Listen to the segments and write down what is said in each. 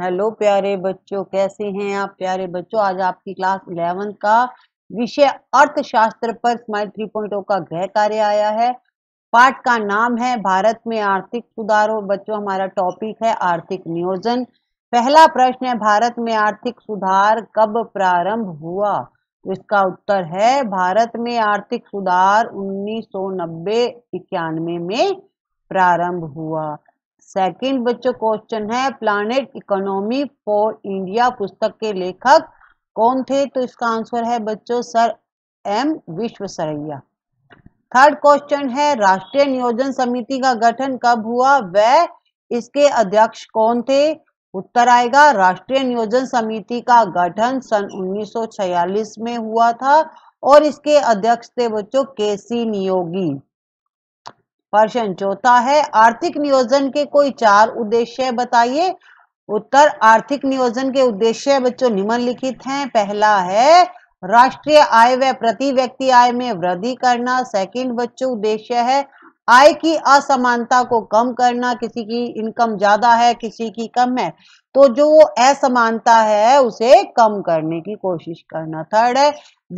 hello प्यारे बच्चों कैसे हैं आप प्यारे बच्चों आज आपकी क्लास इलेवंथ का विषय अर्थशास्त्र पर स्माइल थ्री पॉइंट का गृह कार्य आया है पाठ का नाम है भारत में आर्थिक और बच्चों हमारा टॉपिक है आर्थिक नियोजन पहला प्रश्न है भारत में आर्थिक सुधार कब प्रारंभ हुआ तो इसका उत्तर है भारत में आर्थिक सुधार उन्नीस सौ में प्रारंभ हुआ सेकंड बच्चों क्वेश्चन है प्लानिट इकोनॉमी फॉर इंडिया पुस्तक के लेखक कौन थे तो इसका आंसर है बच्चों सर एम विश्व सरैया थर्ड क्वेश्चन है राष्ट्रीय नियोजन समिति का गठन कब हुआ वह इसके अध्यक्ष कौन थे उत्तर आएगा राष्ट्रीय नियोजन समिति का गठन सन 1946 में हुआ था और इसके अध्यक्ष थे बच्चों केसी नियोगी प्रश्न चौथा है आर्थिक नियोजन के कोई चार उद्देश्य बताइए उत्तर आर्थिक नियोजन के उद्देश्य बच्चों निम्नलिखित हैं पहला है राष्ट्रीय आय व प्रति व्यक्ति आय में वृद्धि करना सेकंड बच्चों उद्देश्य है आय की असमानता को कम करना किसी की इनकम ज्यादा है किसी की कम है तो जो असमानता है उसे कम करने की कोशिश करना थर्ड है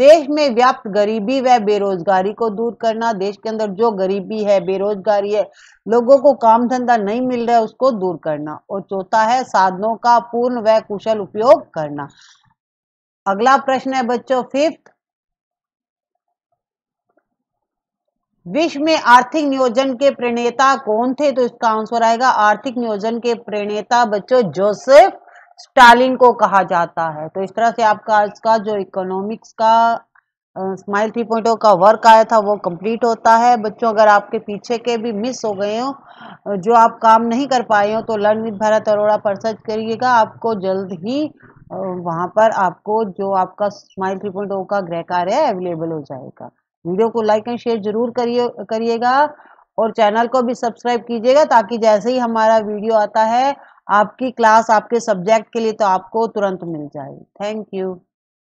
देश में व्याप्त गरीबी व बेरोजगारी को दूर करना देश के अंदर जो गरीबी है बेरोजगारी है लोगों को काम धंधा नहीं मिल रहा है उसको दूर करना और चौथा है साधनों का पूर्ण व कुशल उपयोग करना अगला प्रश्न है बच्चों फिफ्थ विश्व में आर्थिक नियोजन के प्रणेता कौन थे तो इसका आंसर आएगा आर्थिक नियोजन के प्रणेता बच्चों जोसेफ स्टालिन को कहा जाता है तो इस तरह से आपका इसका जो इकोनॉमिक्स का स्माइल थ्री पॉइंट का वर्क आया था वो कंप्लीट होता है बच्चों अगर आपके पीछे के भी मिस हो गए हो जो आप काम नहीं कर पाए हो तो लर्न विद भारत अरोड़ा पर सर्च करिएगा आपको जल्द ही वहां पर आपको जो आपका स्माइल थ्री पॉइंट का गृह कार्य अवेलेबल हो जाएगा वीडियो को लाइक एंड शेयर जरूर करिए करिएगा और चैनल को भी सब्सक्राइब कीजिएगा ताकि जैसे ही हमारा वीडियो आता है आपकी क्लास आपके सब्जेक्ट के लिए तो आपको तुरंत मिल जाए थैंक यू